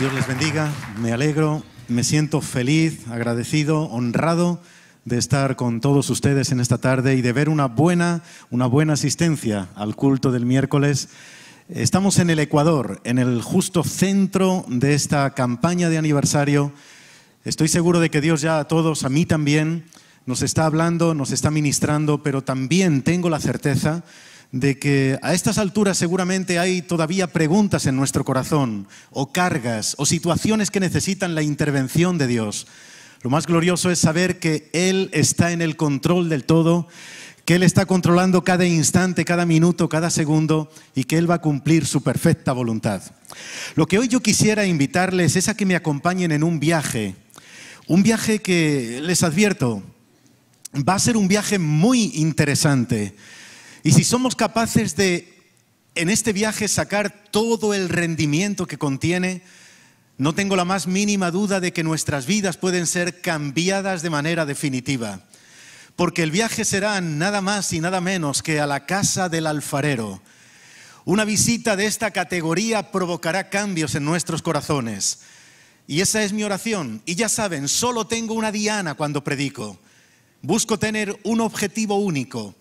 Dios les bendiga, me alegro, me siento feliz, agradecido, honrado de estar con todos ustedes en esta tarde y de ver una buena, una buena asistencia al culto del miércoles. Estamos en el Ecuador, en el justo centro de esta campaña de aniversario. Estoy seguro de que Dios ya a todos, a mí también, nos está hablando, nos está ministrando, pero también tengo la certeza de que a estas alturas seguramente hay todavía preguntas en nuestro corazón, o cargas, o situaciones que necesitan la intervención de Dios. Lo más glorioso es saber que Él está en el control del todo, que Él está controlando cada instante, cada minuto, cada segundo, y que Él va a cumplir su perfecta voluntad. Lo que hoy yo quisiera invitarles es a que me acompañen en un viaje, un viaje que les advierto, va a ser un viaje muy interesante y si somos capaces de en este viaje sacar todo el rendimiento que contiene, no tengo la más mínima duda de que nuestras vidas pueden ser cambiadas de manera definitiva. Porque el viaje será nada más y nada menos que a la casa del alfarero. Una visita de esta categoría provocará cambios en nuestros corazones. Y esa es mi oración. Y ya saben, solo tengo una diana cuando predico. Busco tener un objetivo único,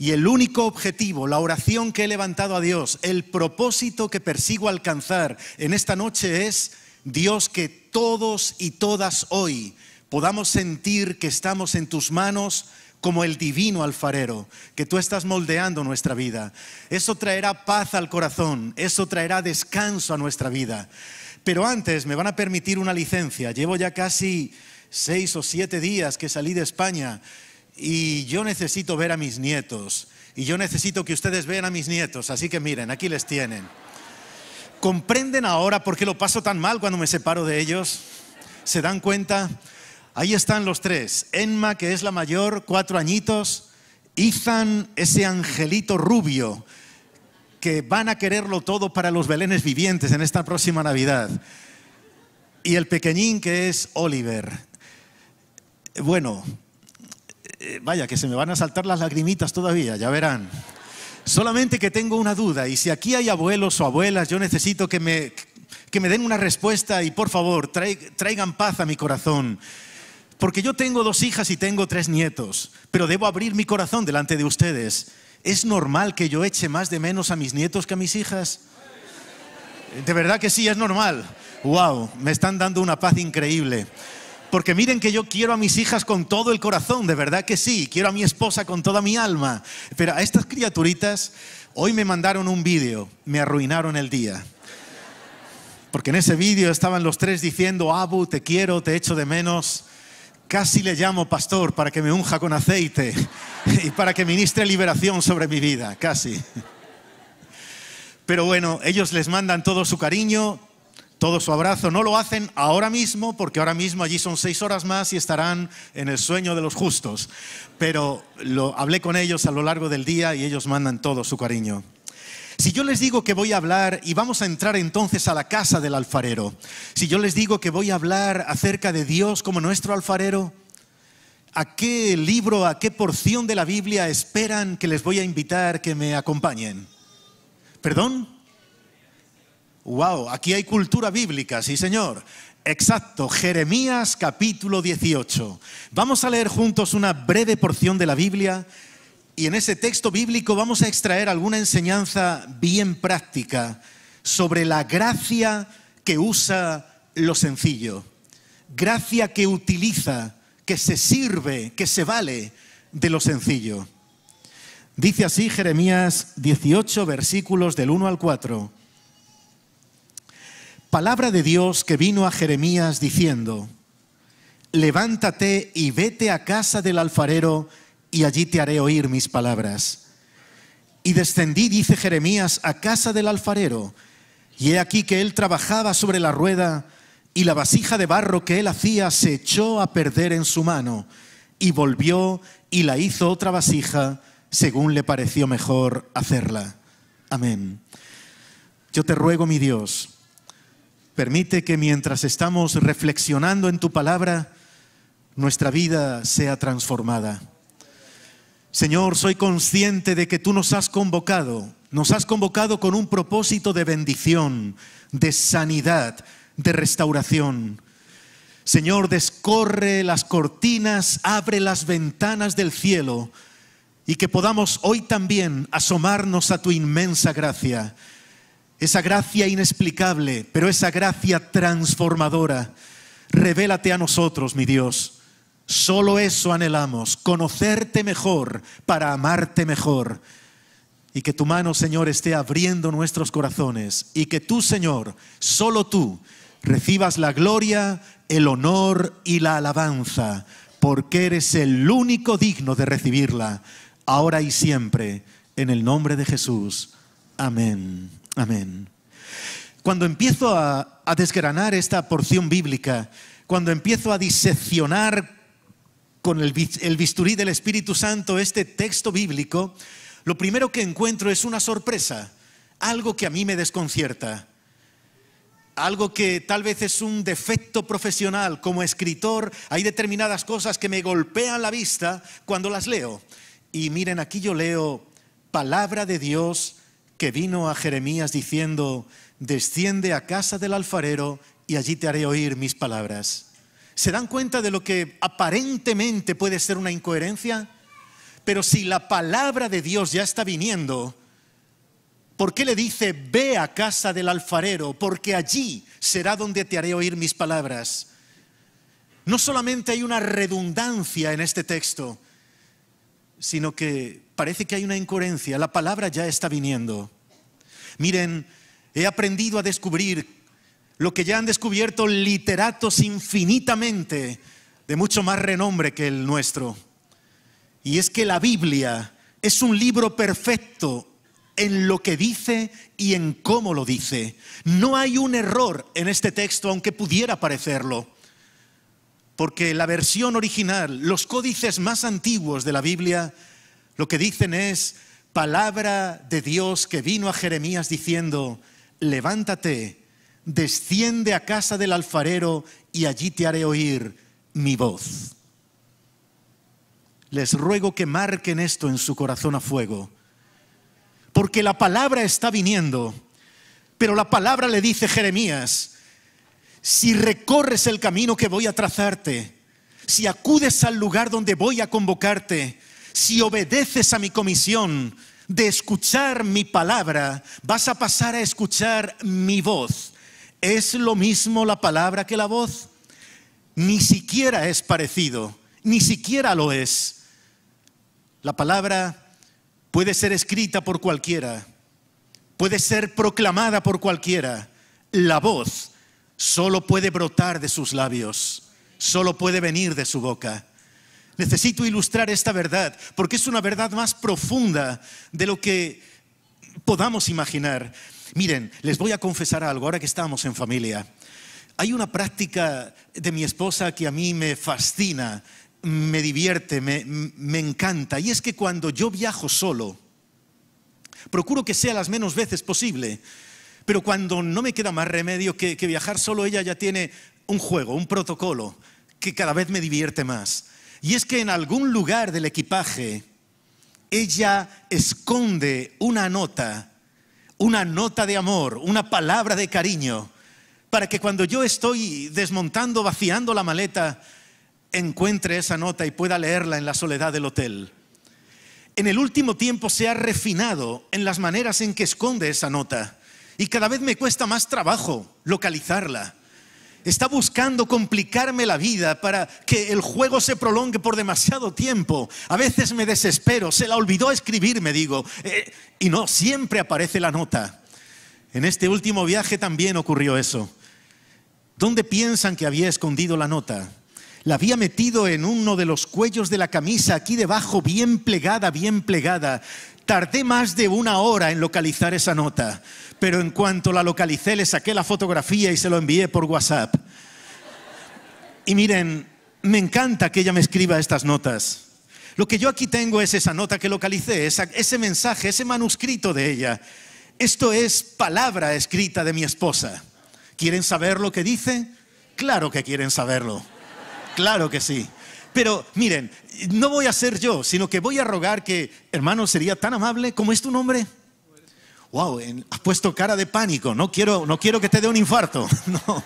y el único objetivo, la oración que he levantado a Dios, el propósito que persigo alcanzar en esta noche es, Dios, que todos y todas hoy podamos sentir que estamos en tus manos como el divino alfarero, que tú estás moldeando nuestra vida. Eso traerá paz al corazón, eso traerá descanso a nuestra vida. Pero antes me van a permitir una licencia. Llevo ya casi seis o siete días que salí de España y yo necesito ver a mis nietos. Y yo necesito que ustedes vean a mis nietos. Así que miren, aquí les tienen. ¿Comprenden ahora por qué lo paso tan mal cuando me separo de ellos? ¿Se dan cuenta? Ahí están los tres. Enma, que es la mayor, cuatro añitos. Ethan, ese angelito rubio, que van a quererlo todo para los belenes vivientes en esta próxima Navidad. Y el pequeñín, que es Oliver. Bueno, eh, vaya, que se me van a saltar las lagrimitas todavía, ya verán. Solamente que tengo una duda, y si aquí hay abuelos o abuelas, yo necesito que me, que me den una respuesta y por favor, traigan paz a mi corazón. Porque yo tengo dos hijas y tengo tres nietos, pero debo abrir mi corazón delante de ustedes. ¿Es normal que yo eche más de menos a mis nietos que a mis hijas? De verdad que sí, es normal. ¡Wow! Me están dando una paz increíble. Porque miren que yo quiero a mis hijas con todo el corazón, de verdad que sí, quiero a mi esposa con toda mi alma. Pero a estas criaturitas, hoy me mandaron un vídeo, me arruinaron el día. Porque en ese vídeo estaban los tres diciendo, Abu, te quiero, te echo de menos. Casi le llamo pastor para que me unja con aceite y para que ministre liberación sobre mi vida, casi. Pero bueno, ellos les mandan todo su cariño, todo su abrazo. No lo hacen ahora mismo, porque ahora mismo allí son seis horas más y estarán en el sueño de los justos. Pero lo, hablé con ellos a lo largo del día y ellos mandan todo su cariño. Si yo les digo que voy a hablar, y vamos a entrar entonces a la casa del alfarero, si yo les digo que voy a hablar acerca de Dios como nuestro alfarero, ¿a qué libro, a qué porción de la Biblia esperan que les voy a invitar que me acompañen? ¿Perdón? Wow, aquí hay cultura bíblica, sí señor. Exacto, Jeremías capítulo 18. Vamos a leer juntos una breve porción de la Biblia y en ese texto bíblico vamos a extraer alguna enseñanza bien práctica sobre la gracia que usa lo sencillo, gracia que utiliza, que se sirve, que se vale de lo sencillo. Dice así Jeremías 18 versículos del 1 al 4. Palabra de Dios que vino a Jeremías diciendo, levántate y vete a casa del alfarero y allí te haré oír mis palabras. Y descendí, dice Jeremías, a casa del alfarero, y he aquí que él trabajaba sobre la rueda, y la vasija de barro que él hacía se echó a perder en su mano, y volvió y la hizo otra vasija, según le pareció mejor hacerla. Amén. Yo te ruego, mi Dios, Permite que mientras estamos reflexionando en tu palabra, nuestra vida sea transformada. Señor, soy consciente de que tú nos has convocado, nos has convocado con un propósito de bendición, de sanidad, de restauración. Señor, descorre las cortinas, abre las ventanas del cielo y que podamos hoy también asomarnos a tu inmensa gracia esa gracia inexplicable, pero esa gracia transformadora. Revélate a nosotros, mi Dios. Solo eso anhelamos, conocerte mejor para amarte mejor. Y que tu mano, Señor, esté abriendo nuestros corazones. Y que tú, Señor, solo tú, recibas la gloria, el honor y la alabanza, porque eres el único digno de recibirla, ahora y siempre, en el nombre de Jesús. Amén. Amén. Cuando empiezo a, desgranar esta porción bíblica, cuando empiezo a diseccionar con el bisturí del Espíritu Santo este texto bíblico, lo primero que encuentro es una sorpresa, algo que a mí me desconcierta, algo que tal vez es un defecto profesional como escritor. Hay determinadas cosas que me golpean la vista cuando las leo. Y miren, aquí yo leo palabra de Dios que vino a Jeremías diciendo, desciende a casa del alfarero y allí te haré oír mis palabras. ¿Se dan cuenta de lo que aparentemente puede ser una incoherencia? Pero si la palabra de Dios ya está viniendo, ¿por qué le dice, ve a casa del alfarero? Porque allí será donde te haré oír mis palabras. No solamente hay una redundancia en este texto, sino que parece que hay una incoherencia, la palabra ya está viniendo. Miren, he aprendido a descubrir lo que ya han descubierto literatos infinitamente de mucho más renombre que el nuestro. Y es que la Biblia es un libro perfecto en lo que dice y en cómo lo dice. No hay un error en este texto, aunque pudiera parecerlo, porque la versión original, los códices más antiguos de la Biblia, lo que dicen es palabra de Dios que vino a Jeremías diciendo, levántate, desciende a casa del alfarero y allí te haré oír mi voz. Les ruego que marquen esto en su corazón a fuego, porque la palabra está viniendo, pero la palabra le dice Jeremías, si recorres el camino que voy a trazarte, si acudes al lugar donde voy a convocarte, si obedeces a mi comisión de escuchar mi palabra, vas a pasar a escuchar mi voz. ¿Es lo mismo la palabra que la voz? Ni siquiera es parecido, ni siquiera lo es. La palabra puede ser escrita por cualquiera, puede ser proclamada por cualquiera. La voz solo puede brotar de sus labios, solo puede venir de su boca. Necesito ilustrar esta verdad, porque es una verdad más profunda de lo que podamos imaginar. Miren, les voy a confesar algo, ahora que estamos en familia. Hay una práctica de mi esposa que a mí me fascina, me divierte, me, encanta, y es que cuando yo viajo solo, procuro que sea las menos veces posible, pero cuando no me queda más remedio que viajar solo, ella ya tiene un juego, un protocolo, que cada vez me divierte más. Y es que en algún lugar del equipaje ella esconde una nota, una nota de amor, una palabra de cariño, para que cuando yo estoy desmontando, vaciando la maleta, encuentre esa nota y pueda leerla en la soledad del hotel. En el último tiempo se ha refinado en las maneras en que esconde esa nota y cada vez me cuesta más trabajo localizarla está buscando complicarme la vida para que el juego se prolongue por demasiado tiempo. A veces me desespero, se la olvidó escribir, me digo, eh, y no, siempre aparece la nota. En este último viaje también ocurrió eso. ¿Dónde piensan que había escondido la nota? La había metido en uno de los cuellos de la camisa, aquí debajo, bien plegada, bien plegada. Tardé más de una hora en localizar esa nota pero en cuanto la localicé le saqué la fotografía y se lo envié por WhatsApp. Y miren, me encanta que ella me escriba estas notas. Lo que yo aquí tengo es esa nota que localicé, ese mensaje, ese manuscrito de ella. Esto es palabra escrita de mi esposa. ¿Quieren saber lo que dice? Claro que quieren saberlo. Claro que sí. Pero miren, no voy a ser yo, sino que voy a rogar que, hermano, sería tan amable como es tu nombre wow, has puesto cara de pánico, no quiero, no quiero que te dé un infarto. No.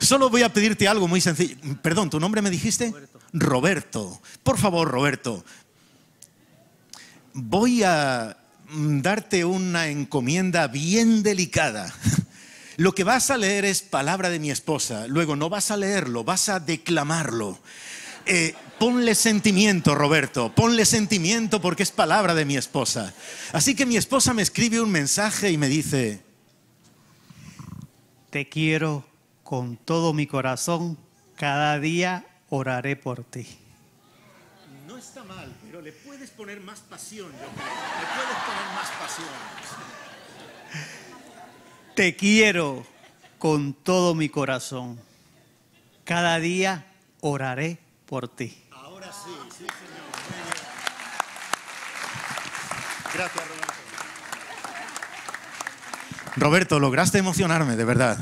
Solo voy a pedirte algo muy sencillo. Perdón, ¿tu nombre me dijiste? Roberto. Roberto. Por favor, Roberto. Voy a darte una encomienda bien delicada. Lo que vas a leer es palabra de mi esposa. Luego no vas a leerlo, vas a declamarlo. Eh, Ponle sentimiento, Roberto, ponle sentimiento porque es palabra de mi esposa. Así que mi esposa me escribe un mensaje y me dice, te quiero con todo mi corazón, cada día oraré por ti. No está mal, pero le puedes poner más pasión, yo Le puedes poner más pasión. Te quiero con todo mi corazón. Cada día oraré por ti. Gracias, Roberto. Roberto, lograste emocionarme, de verdad.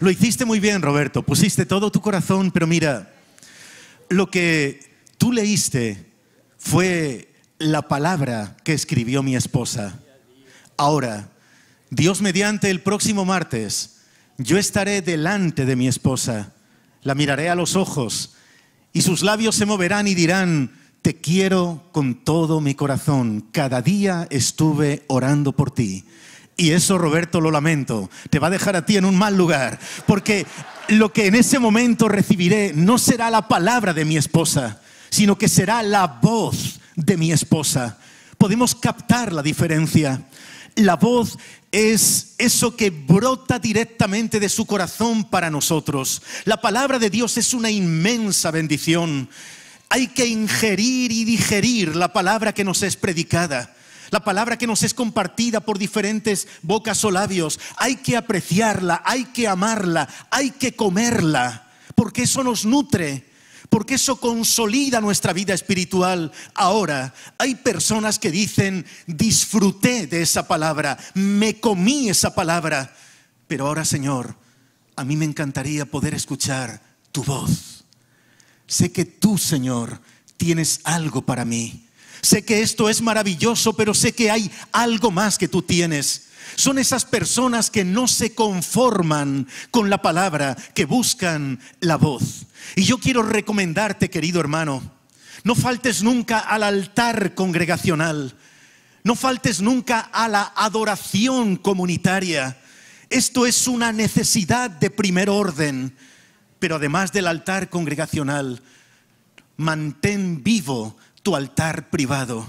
Lo hiciste muy bien, Roberto. Pusiste todo tu corazón, pero mira, lo que tú leíste fue la palabra que escribió mi esposa. Ahora, Dios mediante el próximo martes, yo estaré delante de mi esposa, la miraré a los ojos y sus labios se moverán y dirán, te quiero con todo mi corazón, cada día estuve orando por ti. Y eso, Roberto, lo lamento, te va a dejar a ti en un mal lugar, porque lo que en ese momento recibiré no será la palabra de mi esposa, sino que será la voz de mi esposa. Podemos captar la diferencia. La voz es eso que brota directamente de su corazón para nosotros. La palabra de Dios es una inmensa bendición. Hay que ingerir y digerir la palabra que nos es predicada, la palabra que nos es compartida por diferentes bocas o labios. Hay que apreciarla, hay que amarla, hay que comerla, porque eso nos nutre, porque eso consolida nuestra vida espiritual. Ahora, hay personas que dicen, disfruté de esa palabra, me comí esa palabra, pero ahora Señor, a mí me encantaría poder escuchar tu voz. Sé que tú, Señor, tienes algo para mí. Sé que esto es maravilloso, pero sé que hay algo más que tú tienes. Son esas personas que no se conforman con la palabra, que buscan la voz. Y yo quiero recomendarte, querido hermano, no faltes nunca al altar congregacional, no faltes nunca a la adoración comunitaria. Esto es una necesidad de primer orden, pero además del altar congregacional, mantén vivo tu altar privado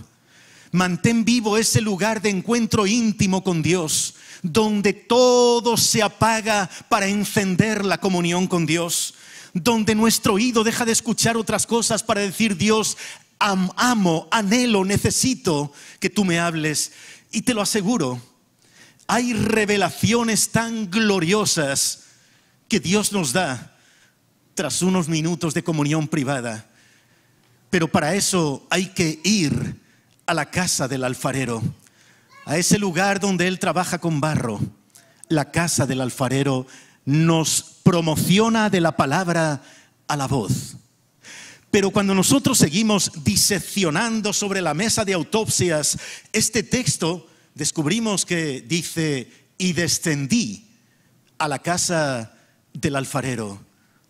Mantén vivo ese lugar de encuentro íntimo con Dios, donde todo se apaga para encender la comunión con Dios, donde nuestro oído deja de escuchar otras cosas para decir, Dios, amo, anhelo, necesito que tú me hables. Y te lo aseguro, hay revelaciones tan gloriosas que Dios nos da tras unos minutos de comunión privada. Pero para eso hay que ir a la casa del alfarero, a ese lugar donde Él trabaja con barro. La casa del alfarero nos promociona de la palabra a la voz. Pero cuando nosotros seguimos diseccionando sobre la mesa de autopsias este texto, descubrimos que dice, y descendí a la casa del alfarero.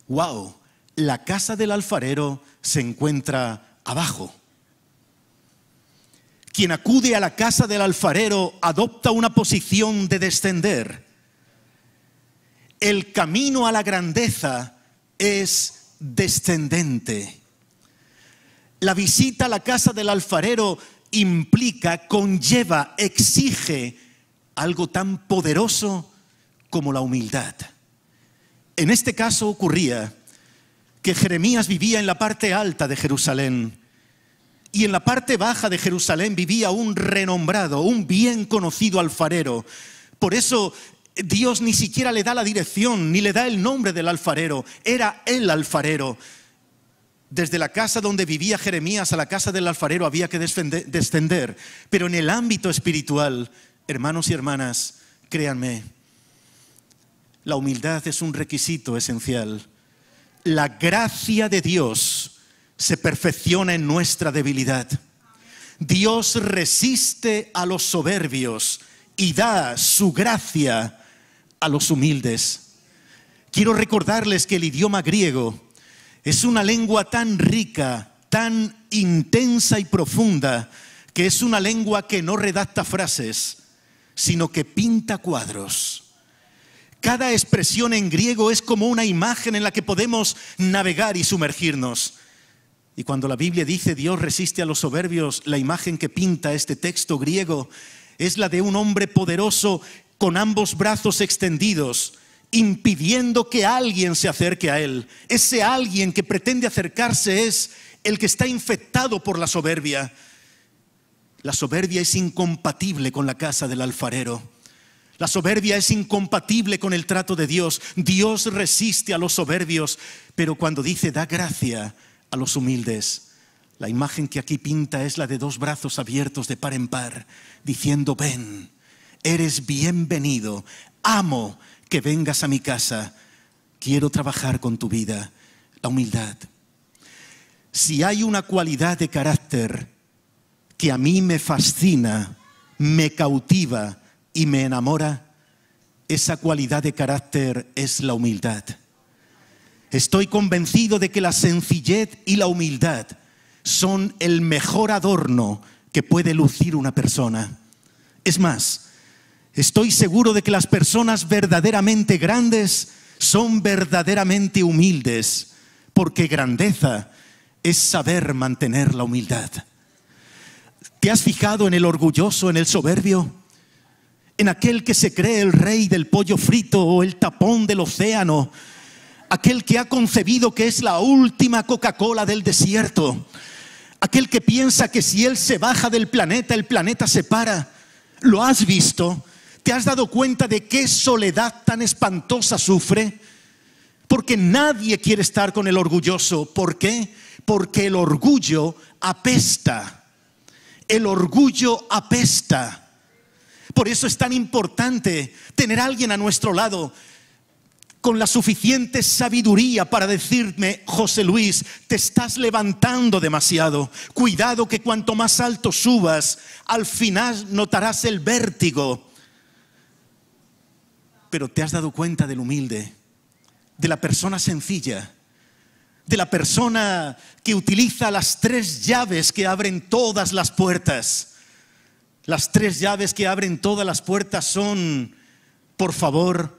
¡Wow! La casa del alfarero se encuentra abajo. Quien acude a la casa del alfarero adopta una posición de descender. El camino a la grandeza es descendente. La visita a la casa del alfarero implica, conlleva, exige algo tan poderoso como la humildad. En este caso ocurría que Jeremías vivía en la parte alta de Jerusalén y en la parte baja de Jerusalén vivía un renombrado, un bien conocido alfarero. Por eso eh, Dios ni siquiera le da la dirección, ni le da el nombre del alfarero. Era el alfarero. Desde la casa donde vivía Jeremías a la casa del alfarero había que descender. Pero en el ámbito espiritual, hermanos y hermanas, créanme, la humildad es un requisito esencial. La gracia de Dios se perfecciona en nuestra debilidad. Dios resiste a los soberbios y da su gracia a los humildes. Quiero recordarles que el idioma griego es una lengua tan rica, tan intensa y profunda, que es una lengua que no redacta frases, sino que pinta cuadros. Cada expresión en griego es como una imagen en la que podemos navegar y sumergirnos. Y cuando la Biblia dice Dios resiste a los soberbios, la imagen que pinta este texto griego es la de un hombre poderoso con ambos brazos extendidos, impidiendo que alguien se acerque a él. Ese alguien que pretende acercarse es el que está infectado por la soberbia. La soberbia es incompatible con la casa del alfarero. La soberbia es incompatible con el trato de Dios. Dios resiste a los soberbios, pero cuando dice da gracia a los humildes. La imagen que aquí pinta es la de dos brazos abiertos de par en par, diciendo, ven, eres bienvenido, amo que vengas a mi casa, quiero trabajar con tu vida, la humildad. Si hay una cualidad de carácter que a mí me fascina, me cautiva y me enamora, esa cualidad de carácter es la humildad. Estoy convencido de que la sencillez y la humildad son el mejor adorno que puede lucir una persona. Es más, estoy seguro de que las personas verdaderamente grandes son verdaderamente humildes, porque grandeza es saber mantener la humildad. ¿Te has fijado en el orgulloso, en el soberbio? ¿En aquel que se cree el rey del pollo frito o el tapón del océano aquel que ha concebido que es la última Coca-Cola del desierto, aquel que piensa que si él se baja del planeta, el planeta se para. ¿Lo has visto? ¿Te has dado cuenta de qué soledad tan espantosa sufre? Porque nadie quiere estar con el orgulloso. ¿Por qué? Porque el orgullo apesta. El orgullo apesta. Por eso es tan importante tener a alguien a nuestro lado con la suficiente sabiduría para decirme, José Luis, te estás levantando demasiado. Cuidado que cuanto más alto subas, al final notarás el vértigo. Pero te has dado cuenta del humilde, de la persona sencilla, de la persona que utiliza las tres llaves que abren todas las puertas. Las tres llaves que abren todas las puertas son, por favor,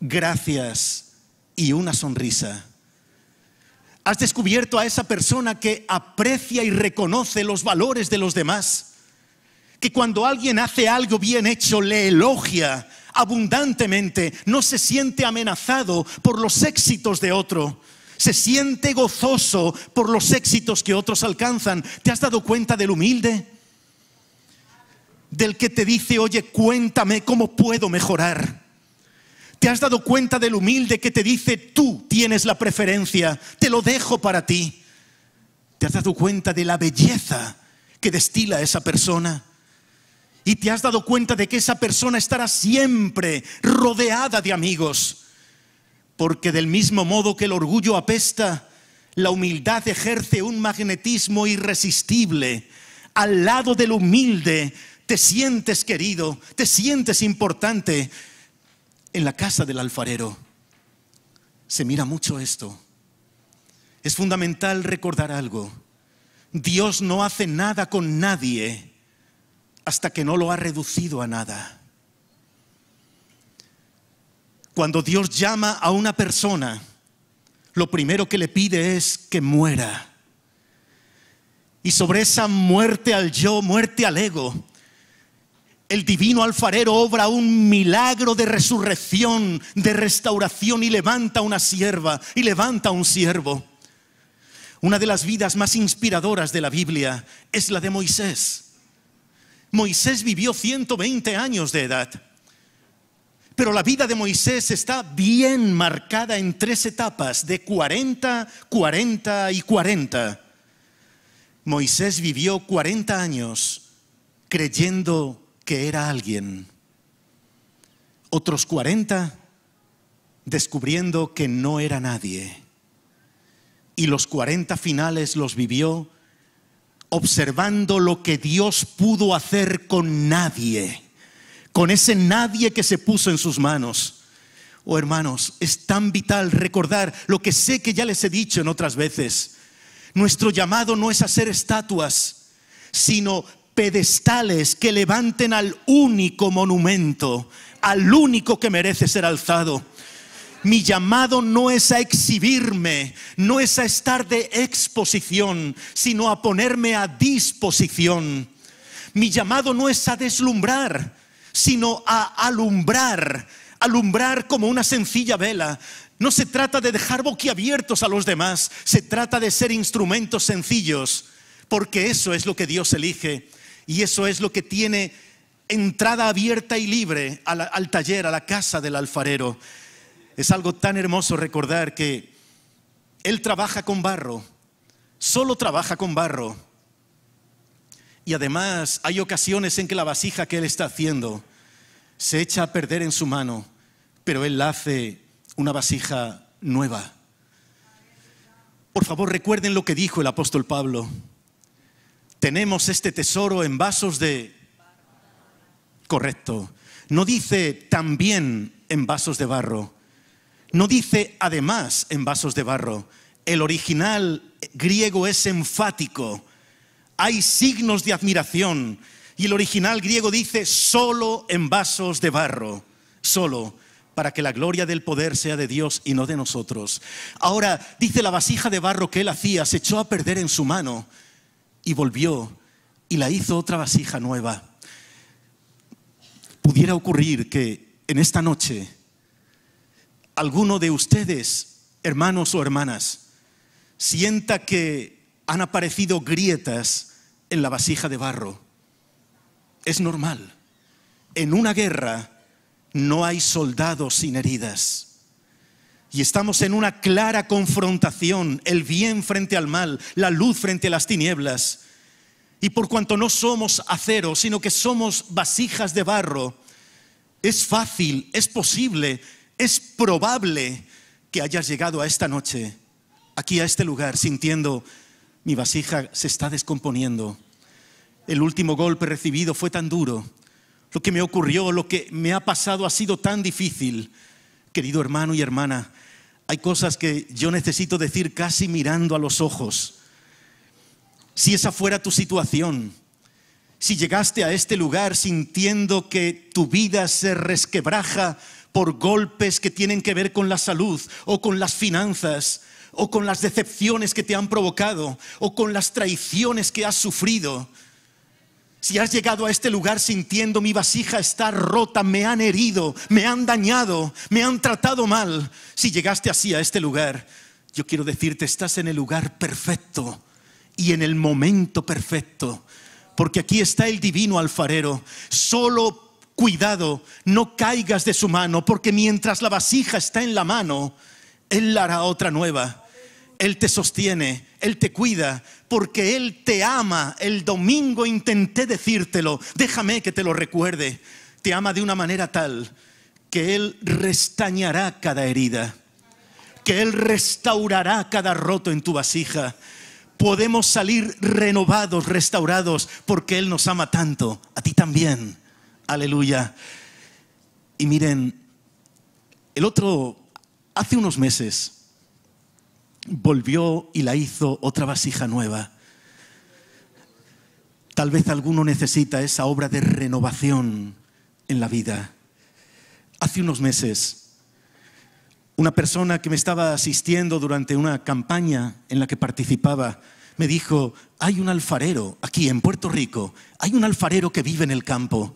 gracias y una sonrisa. Has descubierto a esa persona que aprecia y reconoce los valores de los demás, que cuando alguien hace algo bien hecho le elogia abundantemente, no se siente amenazado por los éxitos de otro, se siente gozoso por los éxitos que otros alcanzan. ¿Te has dado cuenta del humilde? Del que te dice, oye, cuéntame cómo puedo mejorar ¿Te has dado cuenta del humilde que te dice, tú tienes la preferencia, te lo dejo para ti? ¿Te has dado cuenta de la belleza que destila esa persona? ¿Y te has dado cuenta de que esa persona estará siempre rodeada de amigos? Porque del mismo modo que el orgullo apesta, la humildad ejerce un magnetismo irresistible. Al lado del humilde te sientes querido, te sientes importante en la casa del alfarero. Se mira mucho esto. Es fundamental recordar algo. Dios no hace nada con nadie hasta que no lo ha reducido a nada. Cuando Dios llama a una persona, lo primero que le pide es que muera. Y sobre esa muerte al yo, muerte al ego, el divino alfarero obra un milagro de resurrección, de restauración y levanta una sierva y levanta un siervo. Una de las vidas más inspiradoras de la Biblia es la de Moisés. Moisés vivió 120 años de edad. Pero la vida de Moisés está bien marcada en tres etapas, de 40, 40 y 40. Moisés vivió 40 años creyendo que era alguien. Otros 40 descubriendo que no era nadie. Y los 40 finales los vivió observando lo que Dios pudo hacer con nadie, con ese nadie que se puso en sus manos. Oh hermanos, es tan vital recordar lo que sé que ya les he dicho en otras veces. Nuestro llamado no es hacer estatuas, sino pedestales que levanten al único monumento, al único que merece ser alzado. Mi llamado no es a exhibirme, no es a estar de exposición, sino a ponerme a disposición. Mi llamado no es a deslumbrar, sino a alumbrar, alumbrar como una sencilla vela. No se trata de dejar boquiabiertos a los demás, se trata de ser instrumentos sencillos, porque eso es lo que Dios elige. Y eso es lo que tiene entrada abierta y libre al, taller, a la casa del alfarero. Es algo tan hermoso recordar que Él trabaja con barro, solo trabaja con barro. Y además hay ocasiones en que la vasija que Él está haciendo se echa a perder en su mano, pero Él hace una vasija nueva. Por favor, recuerden lo que dijo el apóstol Pablo tenemos este tesoro en vasos de... Correcto. No dice también en vasos de barro. No dice además en vasos de barro. El original griego es enfático. Hay signos de admiración. Y el original griego dice solo en vasos de barro. Solo para que la gloria del poder sea de Dios y no de nosotros. Ahora, dice la vasija de barro que él hacía, se echó a perder en su mano y volvió y la hizo otra vasija nueva. Pudiera ocurrir que en esta noche alguno de ustedes, hermanos o hermanas, sienta que han aparecido grietas en la vasija de barro. Es normal. En una guerra no hay soldados sin heridas. Y estamos en una clara confrontación, el bien frente al mal, la luz frente a las tinieblas. Y por cuanto no somos acero, sino que somos vasijas de barro, es fácil, es posible, es probable que hayas llegado a esta noche, aquí a este lugar, sintiendo mi vasija se está descomponiendo. El último golpe recibido fue tan duro. Lo que me ocurrió, lo que me ha pasado ha sido tan difícil. Querido hermano y hermana, hay cosas que yo necesito decir casi mirando a los ojos. Si esa fuera tu situación, si llegaste a este lugar sintiendo que tu vida se resquebraja por golpes que tienen que ver con la salud o con las finanzas o con las decepciones que te han provocado o con las traiciones que has sufrido, si has llegado a este lugar sintiendo mi vasija está rota, me han herido, me han dañado, me han tratado mal. Si llegaste así a este lugar, yo quiero decirte, estás en el lugar perfecto y en el momento perfecto. Porque aquí está el divino alfarero. Solo cuidado, no caigas de su mano, porque mientras la vasija está en la mano, Él hará otra nueva. Él te sostiene, Él te cuida, porque Él te ama. El domingo intenté decírtelo, déjame que te lo recuerde. Te ama de una manera tal que Él restañará cada herida, que Él restaurará cada roto en tu vasija. Podemos salir renovados, restaurados, porque Él nos ama tanto, a ti también. Aleluya. Y miren, el otro, hace unos meses, volvió y la hizo otra vasija nueva. Tal vez alguno necesita esa obra de renovación en la vida. Hace unos meses, una persona que me estaba asistiendo durante una campaña en la que participaba me dijo, hay un alfarero aquí en Puerto Rico, hay un alfarero que vive en el campo.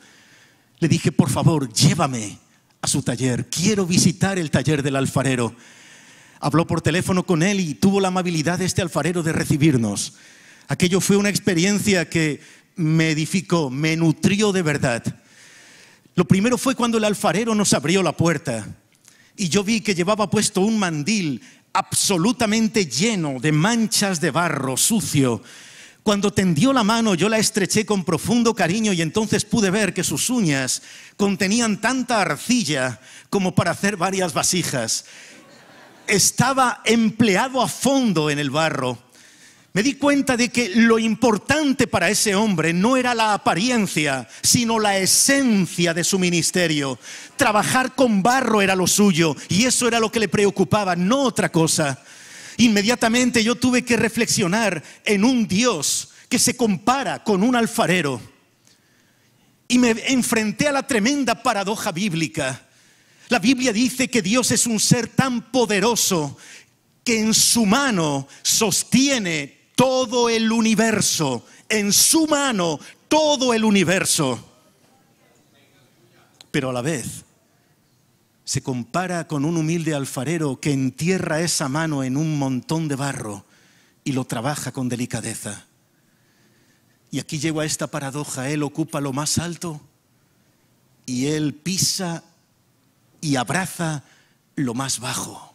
Le dije, por favor, llévame a su taller, quiero visitar el taller del alfarero habló por teléfono con él y tuvo la amabilidad de este alfarero de recibirnos. Aquello fue una experiencia que me edificó, me nutrió de verdad. Lo primero fue cuando el alfarero nos abrió la puerta y yo vi que llevaba puesto un mandil absolutamente lleno de manchas de barro sucio. Cuando tendió la mano yo la estreché con profundo cariño y entonces pude ver que sus uñas contenían tanta arcilla como para hacer varias vasijas estaba empleado a fondo en el barro, me di cuenta de que lo importante para ese hombre no era la apariencia, sino la esencia de su ministerio. Trabajar con barro era lo suyo y eso era lo que le preocupaba, no otra cosa. Inmediatamente yo tuve que reflexionar en un Dios que se compara con un alfarero. Y me enfrenté a la tremenda paradoja bíblica la Biblia dice que Dios es un ser tan poderoso que en su mano sostiene todo el universo. En su mano todo el universo. Pero a la vez se compara con un humilde alfarero que entierra esa mano en un montón de barro y lo trabaja con delicadeza. Y aquí llego a esta paradoja, Él ocupa lo más alto y Él pisa y abraza lo más bajo.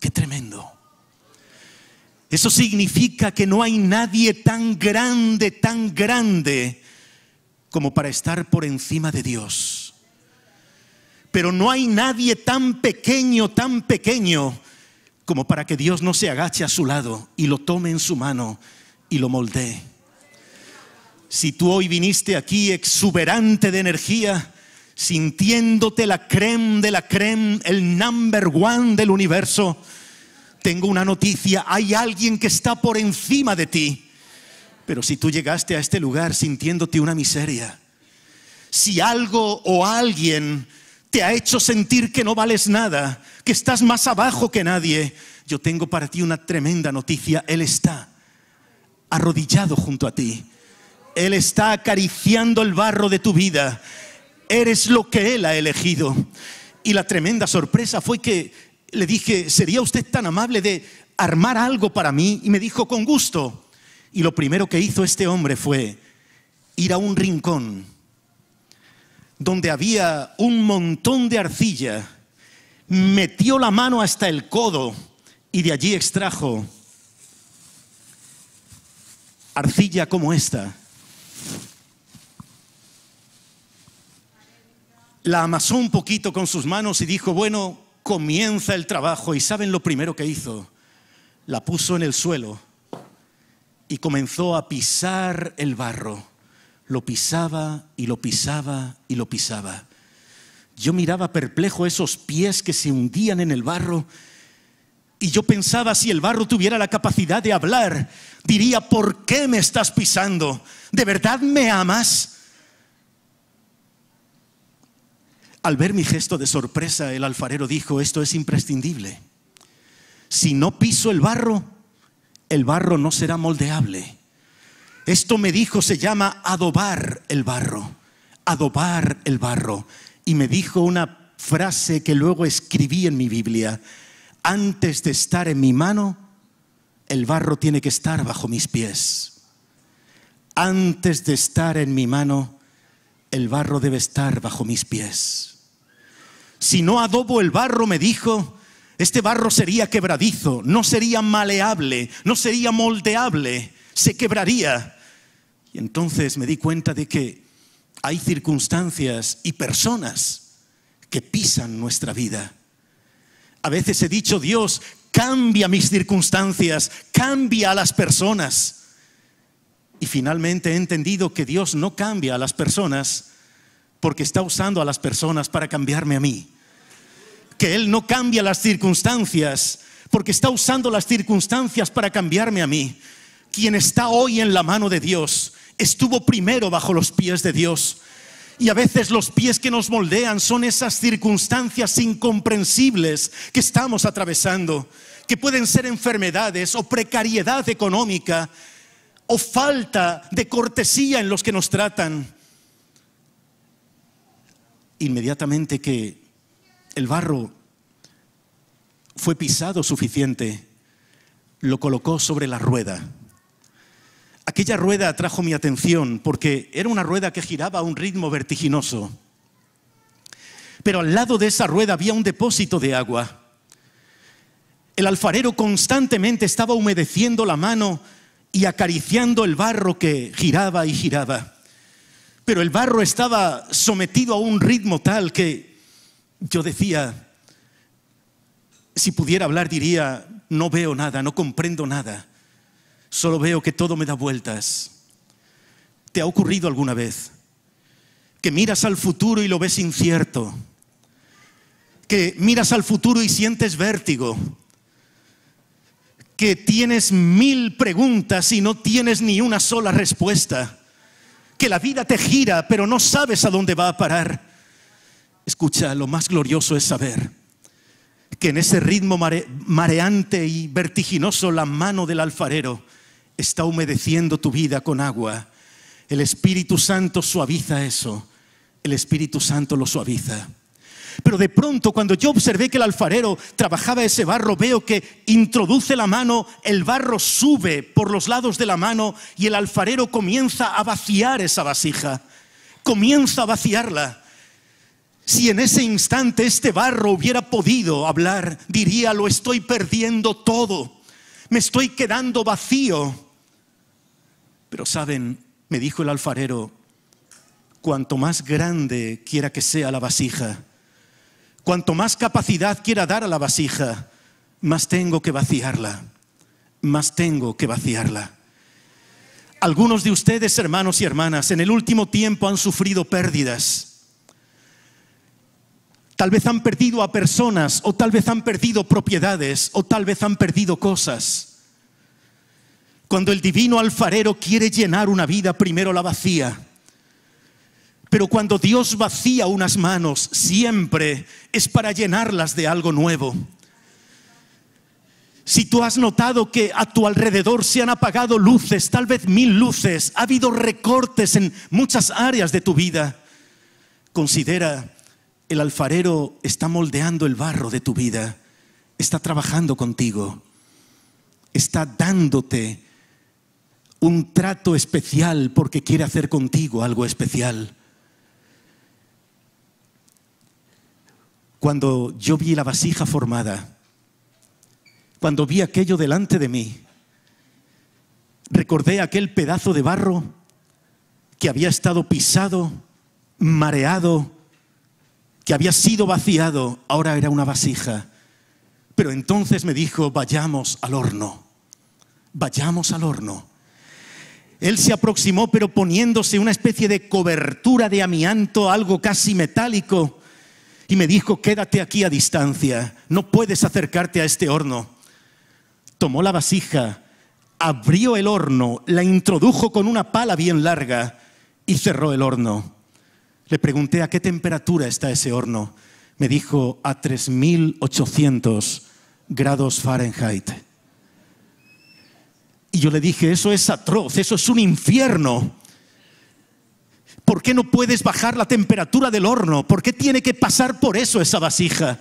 Qué tremendo. Eso significa que no hay nadie tan grande, tan grande como para estar por encima de Dios. Pero no hay nadie tan pequeño, tan pequeño como para que Dios no se agache a su lado y lo tome en su mano y lo moldee. Si tú hoy viniste aquí exuberante de energía, sintiéndote la creme de la creme, el number one del universo, tengo una noticia, hay alguien que está por encima de ti. Pero si tú llegaste a este lugar sintiéndote una miseria, si algo o alguien te ha hecho sentir que no vales nada, que estás más abajo que nadie, yo tengo para ti una tremenda noticia. Él está arrodillado junto a ti. Él está acariciando el barro de tu vida eres lo que Él ha elegido. Y la tremenda sorpresa fue que le dije, ¿sería usted tan amable de armar algo para mí? Y me dijo, con gusto. Y lo primero que hizo este hombre fue ir a un rincón donde había un montón de arcilla, metió la mano hasta el codo y de allí extrajo arcilla como esta. la amasó un poquito con sus manos y dijo, bueno, comienza el trabajo. ¿Y saben lo primero que hizo? La puso en el suelo y comenzó a pisar el barro. Lo pisaba y lo pisaba y lo pisaba. Yo miraba perplejo esos pies que se hundían en el barro y yo pensaba, si el barro tuviera la capacidad de hablar, diría, ¿por qué me estás pisando? ¿De verdad me amas? Al ver mi gesto de sorpresa, el alfarero dijo, esto es imprescindible. Si no piso el barro, el barro no será moldeable. Esto me dijo, se llama adobar el barro, adobar el barro. Y me dijo una frase que luego escribí en mi Biblia, antes de estar en mi mano, el barro tiene que estar bajo mis pies. Antes de estar en mi mano, el barro debe estar bajo mis pies si no adobo el barro, me dijo, este barro sería quebradizo, no sería maleable, no sería moldeable, se quebraría. Y entonces me di cuenta de que hay circunstancias y personas que pisan nuestra vida. A veces he dicho, Dios, cambia mis circunstancias, cambia a las personas. Y finalmente he entendido que Dios no cambia a las personas, porque está usando a las personas para cambiarme a mí. Que Él no cambia las circunstancias porque está usando las circunstancias para cambiarme a mí. Quien está hoy en la mano de Dios estuvo primero bajo los pies de Dios. Y a veces los pies que nos moldean son esas circunstancias incomprensibles que estamos atravesando, que pueden ser enfermedades o precariedad económica o falta de cortesía en los que nos tratan inmediatamente que el barro fue pisado suficiente, lo colocó sobre la rueda. Aquella rueda atrajo mi atención porque era una rueda que giraba a un ritmo vertiginoso. Pero al lado de esa rueda había un depósito de agua. El alfarero constantemente estaba humedeciendo la mano y acariciando el barro que giraba y giraba pero el barro estaba sometido a un ritmo tal que yo decía, si pudiera hablar diría, no veo nada, no comprendo nada, solo veo que todo me da vueltas. ¿Te ha ocurrido alguna vez que miras al futuro y lo ves incierto? Que miras al futuro y sientes vértigo, que tienes mil preguntas y no tienes ni una sola respuesta, que la vida te gira, pero no sabes a dónde va a parar. Escucha, lo más glorioso es saber que en ese ritmo mareante y vertiginoso la mano del alfarero está humedeciendo tu vida con agua. El Espíritu Santo suaviza eso. El Espíritu Santo lo suaviza. Pero de pronto, cuando yo observé que el alfarero trabajaba ese barro, veo que introduce la mano, el barro sube por los lados de la mano y el alfarero comienza a vaciar esa vasija, comienza a vaciarla. Si en ese instante este barro hubiera podido hablar, diría, lo estoy perdiendo todo, me estoy quedando vacío. Pero saben, me dijo el alfarero, cuanto más grande quiera que sea la vasija, Cuanto más capacidad quiera dar a la vasija, más tengo que vaciarla, más tengo que vaciarla. Algunos de ustedes, hermanos y hermanas, en el último tiempo han sufrido pérdidas. Tal vez han perdido a personas, o tal vez han perdido propiedades, o tal vez han perdido cosas. Cuando el divino alfarero quiere llenar una vida, primero la vacía. Pero cuando Dios vacía unas manos, siempre es para llenarlas de algo nuevo. Si tú has notado que a tu alrededor se han apagado luces, tal vez mil luces, ha habido recortes en muchas áreas de tu vida, considera, el alfarero está moldeando el barro de tu vida, está trabajando contigo, está dándote un trato especial porque quiere hacer contigo algo especial. cuando yo vi la vasija formada, cuando vi aquello delante de mí, recordé aquel pedazo de barro que había estado pisado, mareado, que había sido vaciado, ahora era una vasija. Pero entonces me dijo, vayamos al horno, vayamos al horno. Él se aproximó, pero poniéndose una especie de cobertura de amianto, algo casi metálico, y me dijo, quédate aquí a distancia, no puedes acercarte a este horno. Tomó la vasija, abrió el horno, la introdujo con una pala bien larga y cerró el horno. Le pregunté a qué temperatura está ese horno. Me dijo a 3.800 grados Fahrenheit. Y yo le dije, eso es atroz, eso es un infierno. ¿Por qué no puedes bajar la temperatura del horno? ¿Por qué tiene que pasar por eso esa vasija?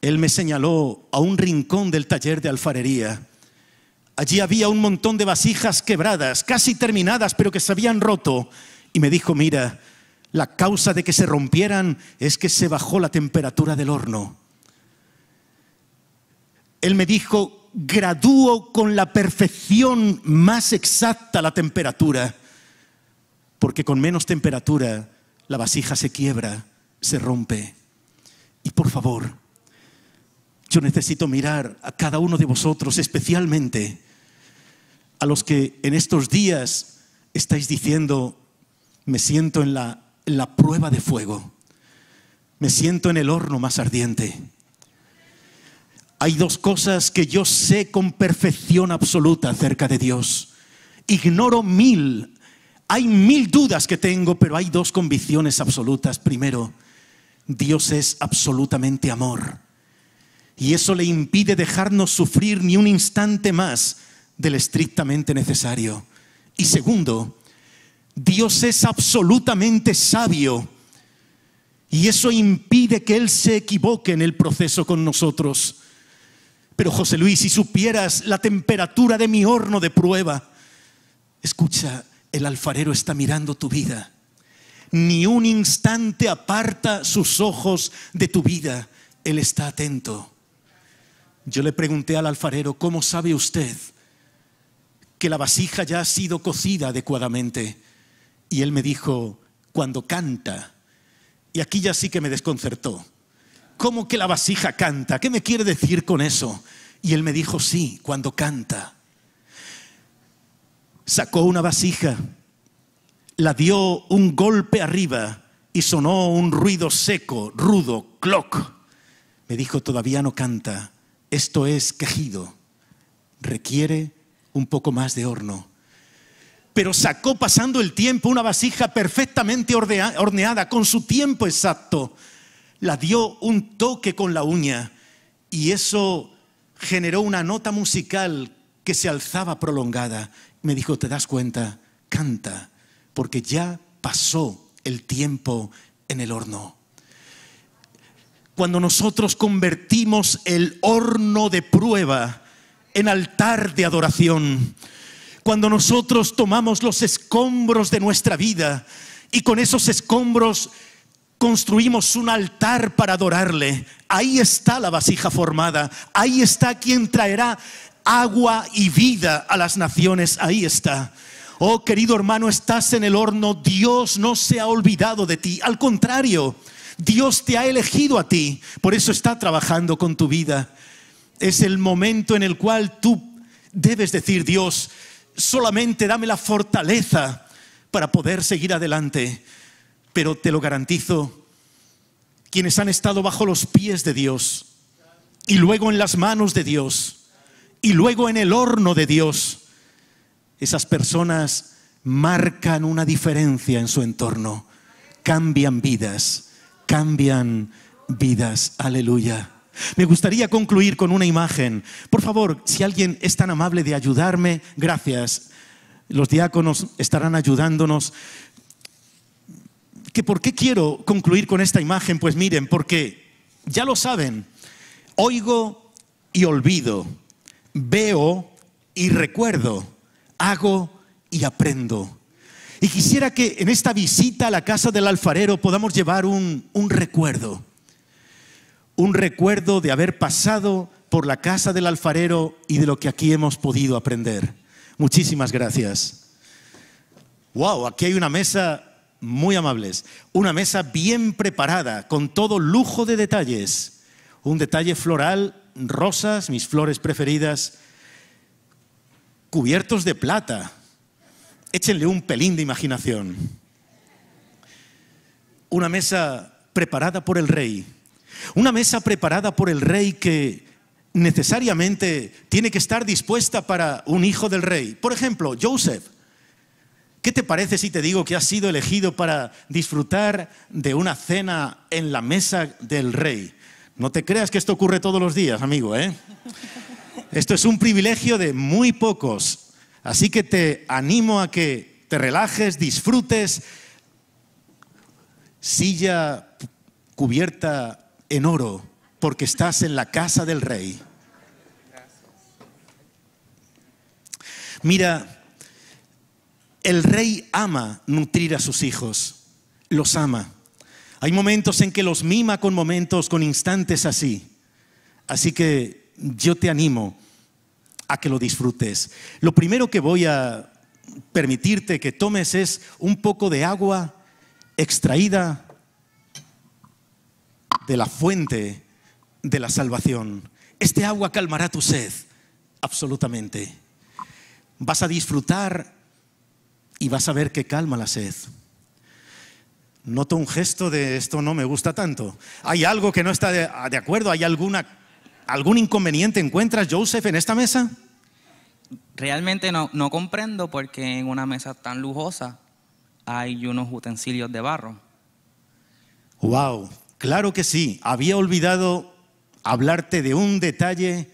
Él me señaló a un rincón del taller de alfarería. Allí había un montón de vasijas quebradas, casi terminadas, pero que se habían roto. Y me dijo, mira, la causa de que se rompieran es que se bajó la temperatura del horno. Él me dijo, gradúo con la perfección más exacta la temperatura porque con menos temperatura la vasija se quiebra, se rompe. Y por favor, yo necesito mirar a cada uno de vosotros, especialmente a los que en estos días estáis diciendo, me siento en la, prueba de fuego, me siento en el horno más ardiente. Hay dos cosas que yo sé con perfección absoluta acerca de Dios. Ignoro mil hay mil dudas que tengo, pero hay dos convicciones absolutas. Primero, Dios es absolutamente amor. Y eso le impide dejarnos sufrir ni un instante más del estrictamente necesario. Y segundo, Dios es absolutamente sabio. Y eso impide que Él se equivoque en el proceso con nosotros. Pero José Luis, si supieras la temperatura de mi horno de prueba, escucha, el alfarero está mirando tu vida. Ni un instante aparta sus ojos de tu vida. Él está atento. Yo le pregunté al alfarero, ¿cómo sabe usted que la vasija ya ha sido cocida adecuadamente? Y él me dijo, cuando canta. Y aquí ya sí que me desconcertó. ¿Cómo que la vasija canta? ¿Qué me quiere decir con eso? Y él me dijo, sí, cuando canta sacó una vasija, la dio un golpe arriba y sonó un ruido seco, rudo, clock. Me dijo, todavía no canta, esto es quejido, requiere un poco más de horno. Pero sacó pasando el tiempo una vasija perfectamente horneada, con su tiempo exacto. La dio un toque con la uña y eso generó una nota musical que se alzaba prolongada me dijo, ¿te das cuenta? Canta, porque ya pasó el tiempo en el horno. Cuando nosotros convertimos el horno de prueba en altar de adoración, cuando nosotros tomamos los escombros de nuestra vida y con esos escombros construimos un altar para adorarle. Ahí está la vasija formada, ahí está quien traerá agua y vida a las naciones. Ahí está. Oh querido hermano, estás en el horno. Dios no se ha olvidado de ti. Al contrario, Dios te ha elegido a ti. Por eso está trabajando con tu vida. Es el momento en el cual tú debes decir, Dios, solamente dame la fortaleza para poder seguir adelante. Pero te lo garantizo, quienes han estado bajo los pies de Dios y luego en las manos de Dios, y luego en el horno de Dios, esas personas marcan una diferencia en su entorno, cambian vidas, cambian vidas, aleluya. Me gustaría concluir con una imagen. Por favor, si alguien es tan amable de ayudarme, gracias. Los diáconos estarán ayudándonos. ¿Por qué quiero concluir con esta imagen? Pues miren, porque ya lo saben, oigo y olvido veo y recuerdo, hago y aprendo. Y quisiera que en esta visita a la casa del alfarero podamos llevar un, recuerdo, un recuerdo de haber pasado por la casa del alfarero y de lo que aquí hemos podido aprender. Muchísimas gracias. Wow, aquí hay una mesa muy amables, una mesa bien preparada, con todo lujo de detalles, un detalle floral rosas, mis flores preferidas, cubiertos de plata. Échenle un pelín de imaginación. Una mesa preparada por el rey. Una mesa preparada por el rey que necesariamente tiene que estar dispuesta para un hijo del rey. Por ejemplo, Joseph. ¿Qué te parece si te digo que has sido elegido para disfrutar de una cena en la mesa del rey? No te creas que esto ocurre todos los días, amigo, ¿eh? Esto es un privilegio de muy pocos. Así que te animo a que te relajes, disfrutes. Silla cubierta en oro, porque estás en la casa del rey. Mira, el rey ama nutrir a sus hijos, los ama. Hay momentos en que los mima con momentos, con instantes así. Así que yo te animo a que lo disfrutes. Lo primero que voy a permitirte que tomes es un poco de agua extraída de la fuente de la salvación. Este agua calmará tu sed, absolutamente. Vas a disfrutar y vas a ver que calma la sed noto un gesto de esto no me gusta tanto. Hay algo que no está ah, de, acuerdo, hay alguna, algún inconveniente encuentras, Joseph, en esta mesa. Realmente no, no comprendo porque en una mesa tan lujosa hay unos utensilios de barro. Wow, claro que sí. Había olvidado hablarte de un detalle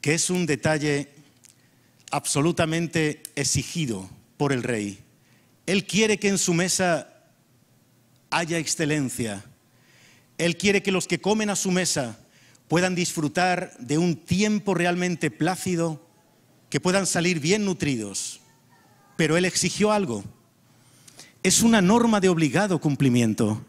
que es un detalle absolutamente exigido por el rey. Él quiere que en su mesa haya excelencia. Él quiere que los que comen a su mesa puedan disfrutar de un tiempo realmente plácido, que puedan salir bien nutridos. Pero Él exigió algo. Es una norma de obligado cumplimiento.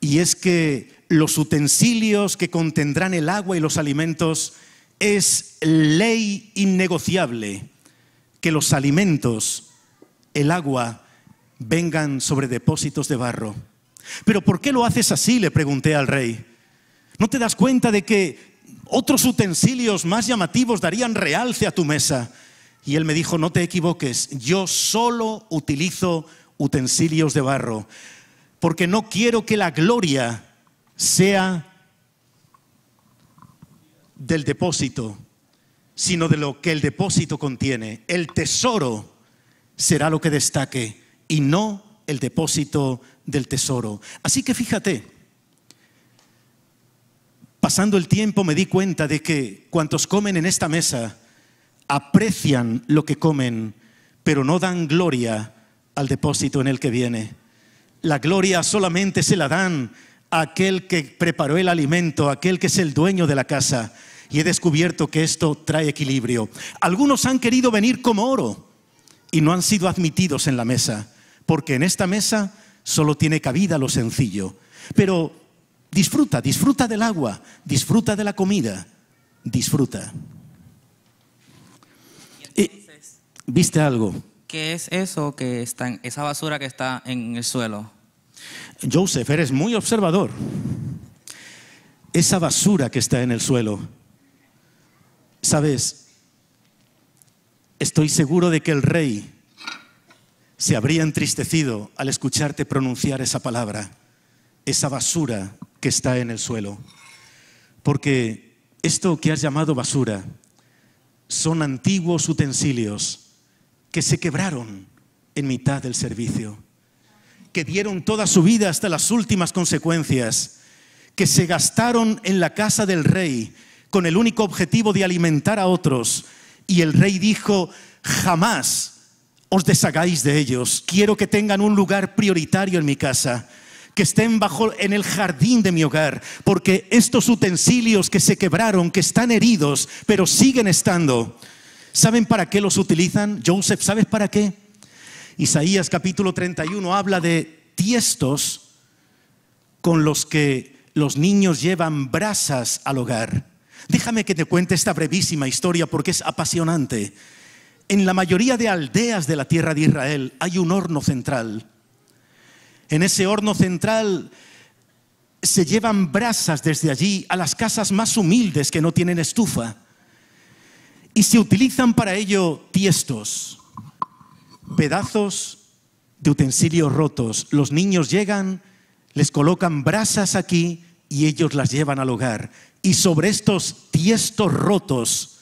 Y es que los utensilios que contendrán el agua y los alimentos es ley innegociable que los alimentos, el agua, vengan sobre depósitos de barro. Pero ¿por qué lo haces así? le pregunté al rey. ¿No te das cuenta de que otros utensilios más llamativos darían realce a tu mesa? Y él me dijo, no te equivoques, yo solo utilizo utensilios de barro, porque no quiero que la gloria sea del depósito, sino de lo que el depósito contiene. El tesoro será lo que destaque y no el depósito del tesoro. Así que fíjate, pasando el tiempo me di cuenta de que cuantos comen en esta mesa aprecian lo que comen, pero no dan gloria al depósito en el que viene. La gloria solamente se la dan a aquel que preparó el alimento, aquel que es el dueño de la casa. Y he descubierto que esto trae equilibrio. Algunos han querido venir como oro y no han sido admitidos en la mesa, porque en esta mesa Solo tiene cabida lo sencillo. Pero disfruta, disfruta del agua, disfruta de la comida, disfruta. Eh, ¿Viste algo? ¿Qué es eso que está, en, esa basura que está en el suelo? Joseph, eres muy observador. Esa basura que está en el suelo. Sabes, estoy seguro de que el rey se habría entristecido al escucharte pronunciar esa palabra, esa basura que está en el suelo. Porque esto que has llamado basura son antiguos utensilios que se quebraron en mitad del servicio, que dieron toda su vida hasta las últimas consecuencias, que se gastaron en la casa del rey con el único objetivo de alimentar a otros. Y el rey dijo, jamás os deshagáis de ellos. Quiero que tengan un lugar prioritario en mi casa que estén bajo en el jardín de mi hogar, porque estos utensilios que se quebraron, que están heridos, pero siguen estando. ¿Saben para qué los utilizan? Joseph, ¿sabes para qué? Isaías capítulo 31 habla de tiestos con los que los niños llevan brasas al hogar. Déjame que te cuente esta brevísima historia porque es apasionante. En la mayoría de aldeas de la tierra de Israel hay un horno central. En ese horno central se llevan brasas desde allí a las casas más humildes que no tienen estufa y se utilizan para ello tiestos, pedazos de utensilios rotos. Los niños llegan, les colocan brasas aquí y ellos las llevan al hogar. Y sobre estos tiestos rotos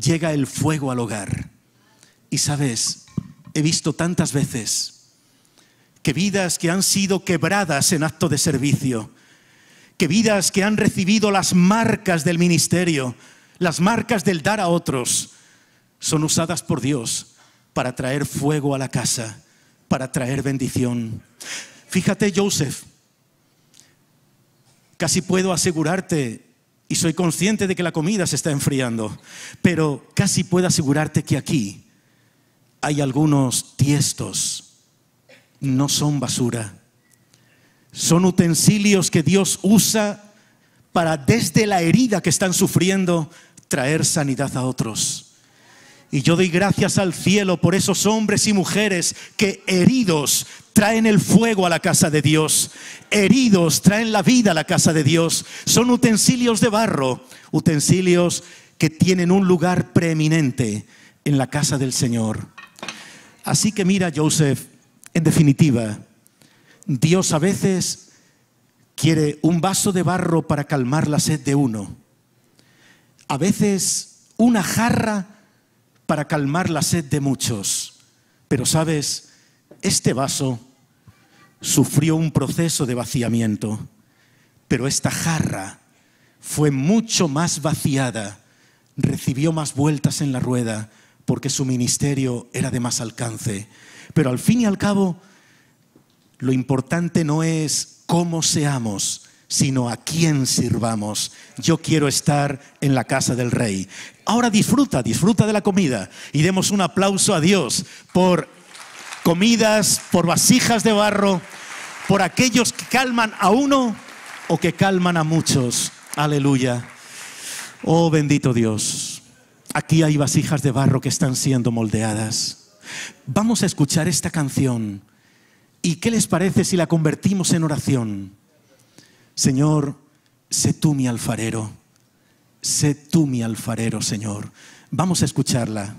llega el fuego al hogar. Y sabes, he visto tantas veces que vidas que han sido quebradas en acto de servicio, que vidas que han recibido las marcas del ministerio, las marcas del dar a otros, son usadas por Dios para traer fuego a la casa, para traer bendición. Fíjate, Joseph, casi puedo asegurarte, y soy consciente de que la comida se está enfriando, pero casi puedo asegurarte que aquí hay algunos tiestos, no son basura. Son utensilios que Dios usa para desde la herida que están sufriendo traer sanidad a otros. Y yo doy gracias al cielo por esos hombres y mujeres que heridos traen el fuego a la casa de Dios, heridos traen la vida a la casa de Dios. Son utensilios de barro, utensilios que tienen un lugar preeminente en la casa del Señor. Así que mira, Joseph, en definitiva, Dios a veces quiere un vaso de barro para calmar la sed de uno. A veces una jarra para calmar la sed de muchos. Pero sabes, este vaso sufrió un proceso de vaciamiento, pero esta jarra fue mucho más vaciada, recibió más vueltas en la rueda, porque su ministerio era de más alcance. Pero al fin y al cabo, lo importante no es cómo seamos, sino a quién sirvamos. Yo quiero estar en la casa del rey. Ahora disfruta, disfruta de la comida y demos un aplauso a Dios por comidas, por vasijas de barro, por aquellos que calman a uno o que calman a muchos. Aleluya. Oh bendito Dios. Aquí hay vasijas de barro que están siendo moldeadas. Vamos a escuchar esta canción. ¿Y qué les parece si la convertimos en oración? Señor, sé tú mi alfarero. Sé tú mi alfarero, Señor. Vamos a escucharla.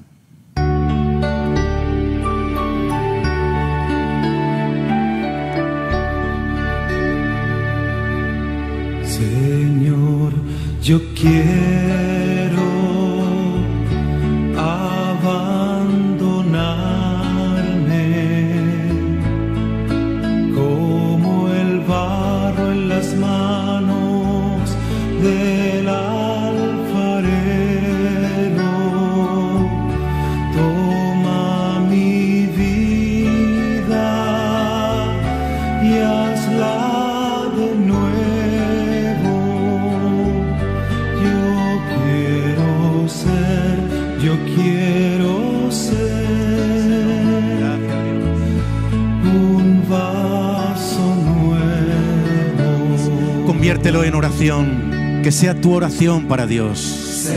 Señor, yo quiero que sea tu oración para Dios.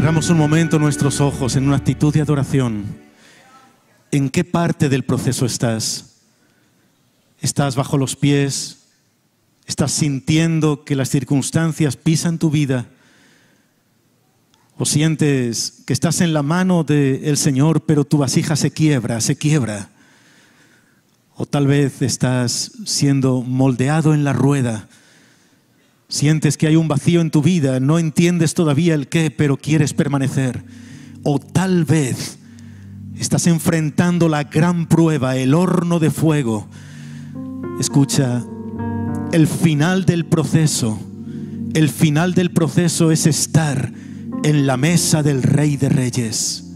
Cerramos un momento nuestros ojos en una actitud de adoración. ¿En qué parte del proceso estás? ¿Estás bajo los pies? ¿Estás sintiendo que las circunstancias pisan tu vida? ¿O sientes que estás en la mano del Señor, pero tu vasija se quiebra, se quiebra? ¿O tal vez estás siendo moldeado en la rueda? Sientes que hay un vacío en tu vida, no entiendes todavía el qué, pero quieres permanecer. O tal vez estás enfrentando la gran prueba, el horno de fuego. Escucha, el final del proceso, el final del proceso es estar en la mesa del Rey de Reyes.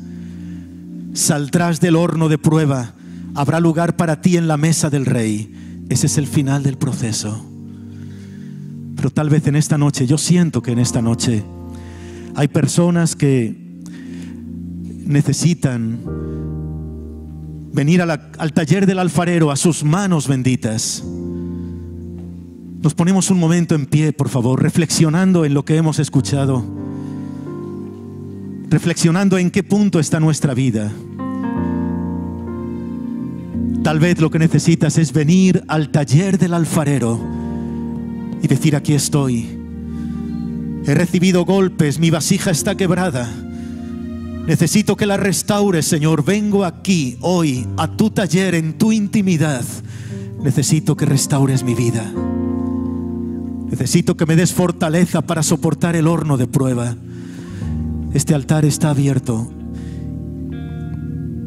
Saldrás del horno de prueba, habrá lugar para ti en la mesa del Rey. Ese es el final del proceso tal vez en esta noche, yo siento que en esta noche hay personas que necesitan venir al taller del alfarero, a sus manos benditas. Nos ponemos un momento en pie, por favor, reflexionando en lo que hemos escuchado, reflexionando en qué punto está nuestra vida. Tal vez lo que necesitas es venir al taller del alfarero y decir, aquí estoy. He recibido golpes, mi vasija está quebrada. Necesito que la restaures, Señor. Vengo aquí hoy a tu taller, en tu intimidad. Necesito que restaures mi vida. Necesito que me des fortaleza para soportar el horno de prueba. Este altar está abierto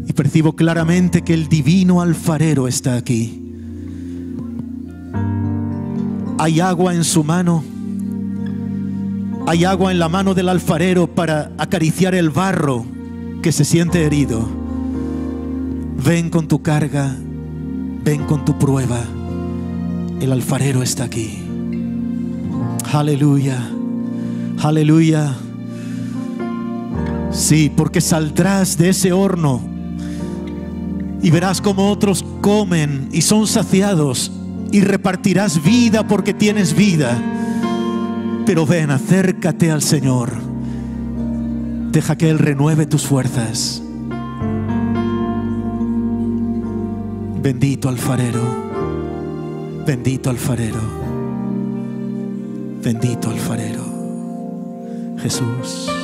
y percibo claramente que el divino alfarero está aquí. Hay agua en su mano. Hay agua en la mano del alfarero para acariciar el barro que se siente herido. Ven con tu carga, ven con tu prueba. El alfarero está aquí. Aleluya, aleluya. Sí, porque saldrás de ese horno y verás como otros comen y son saciados y repartirás vida porque tienes vida. Pero ven, acércate al Señor. Deja que Él renueve tus fuerzas. Bendito alfarero, bendito alfarero, bendito alfarero. Jesús.